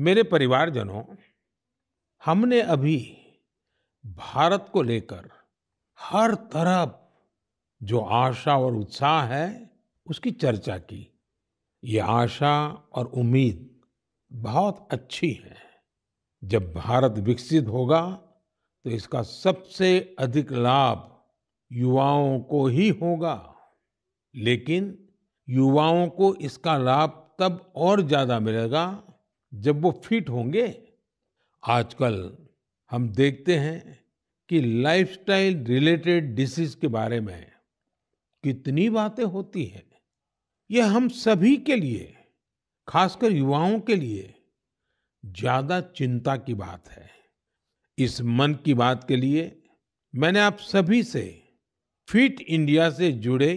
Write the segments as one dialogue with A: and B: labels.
A: मेरे परिवारजनों हमने अभी भारत को लेकर हर तरफ जो आशा और उत्साह है उसकी चर्चा की ये आशा और उम्मीद बहुत अच्छी है जब भारत विकसित होगा तो इसका सबसे अधिक लाभ युवाओं को ही होगा लेकिन युवाओं को इसका लाभ तब और ज्यादा मिलेगा जब वो फिट होंगे आजकल हम देखते हैं कि लाइफस्टाइल रिलेटेड डिसीज के बारे में कितनी बातें होती हैं यह हम सभी के लिए खासकर युवाओं के लिए ज्यादा चिंता की बात है इस मन की बात के लिए मैंने आप सभी से फिट इंडिया से जुड़े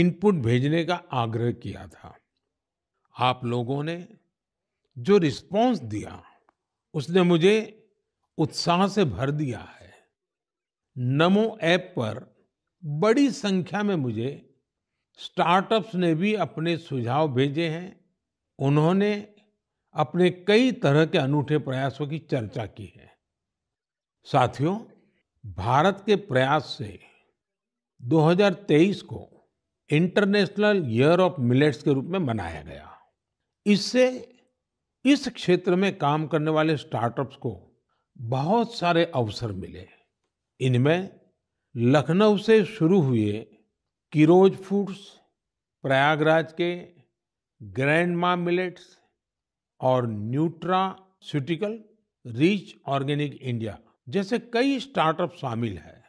A: इनपुट भेजने का आग्रह किया था आप लोगों ने जो रिस्पॉन्स दिया उसने मुझे उत्साह से भर दिया है नमो ऐप पर बड़ी संख्या में मुझे स्टार्टअप्स ने भी अपने सुझाव भेजे हैं उन्होंने अपने कई तरह के अनूठे प्रयासों की चर्चा की है साथियों भारत के प्रयास से 2023 को इंटरनेशनल ईयर ऑफ मिलेट्स के रूप में मनाया गया इससे इस क्षेत्र में काम करने वाले स्टार्टअप्स को बहुत सारे अवसर मिले इनमें लखनऊ से शुरू हुए किरोज फूड्स प्रयागराज के ग्रैंड मा मिलेट्स और न्यूट्रास्यूटिकल रिच ऑर्गेनिक इंडिया जैसे कई स्टार्टअप शामिल है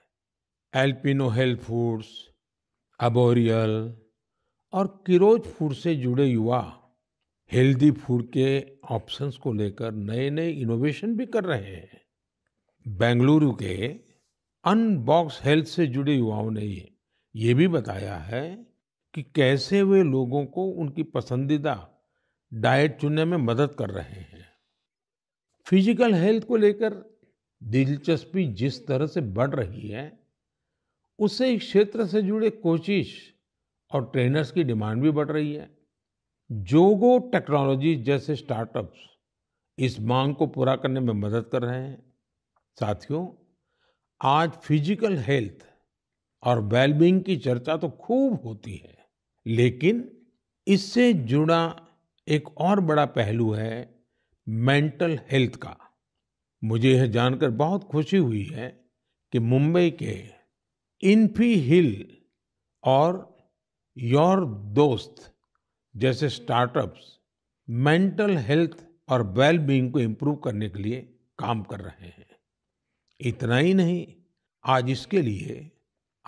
A: एल्पिनो हेल्थ फूड्स अबोरियल और किरोज फूड से जुड़े युवा हेल्दी फूड के ऑप्शंस को लेकर नए नए इनोवेशन भी कर रहे हैं बेंगलुरु के अनबॉक्स हेल्थ से जुड़े युवाओं ने ये भी बताया है कि कैसे वे लोगों को उनकी पसंदीदा डाइट चुनने में मदद कर रहे हैं फिजिकल हेल्थ को लेकर दिलचस्पी जिस तरह से बढ़ रही है उससे इस क्षेत्र से जुड़े कोचिश और ट्रेनर्स की डिमांड भी बढ़ रही है जोगो टेक्नोलॉजी जैसे स्टार्टअप्स इस मांग को पूरा करने में मदद कर रहे हैं साथियों आज फिजिकल हेल्थ और वेलबींग की चर्चा तो खूब होती है लेकिन इससे जुड़ा एक और बड़ा पहलू है मेंटल हेल्थ का मुझे यह जानकर बहुत खुशी हुई है कि मुंबई के इन्फी हिल और योर दोस्त जैसे स्टार्टअप्स मेंटल हेल्थ और वेलबींग को इम्प्रूव करने के लिए काम कर रहे हैं इतना ही नहीं आज इसके लिए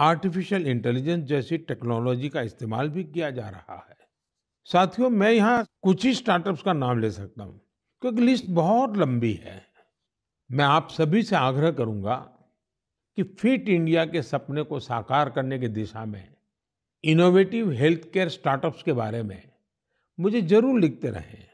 A: आर्टिफिशियल इंटेलिजेंस जैसी टेक्नोलॉजी का इस्तेमाल भी किया जा रहा है साथियों मैं यहाँ कुछ ही स्टार्टअप्स का नाम ले सकता हूँ क्योंकि लिस्ट बहुत लंबी है मैं आप सभी से आग्रह करूँगा कि फिट इंडिया के सपने को साकार करने की दिशा में इनोवेटिव हेल्थ केयर स्टार्टअप्स के बारे में मुझे ज़रूर लिखते रहें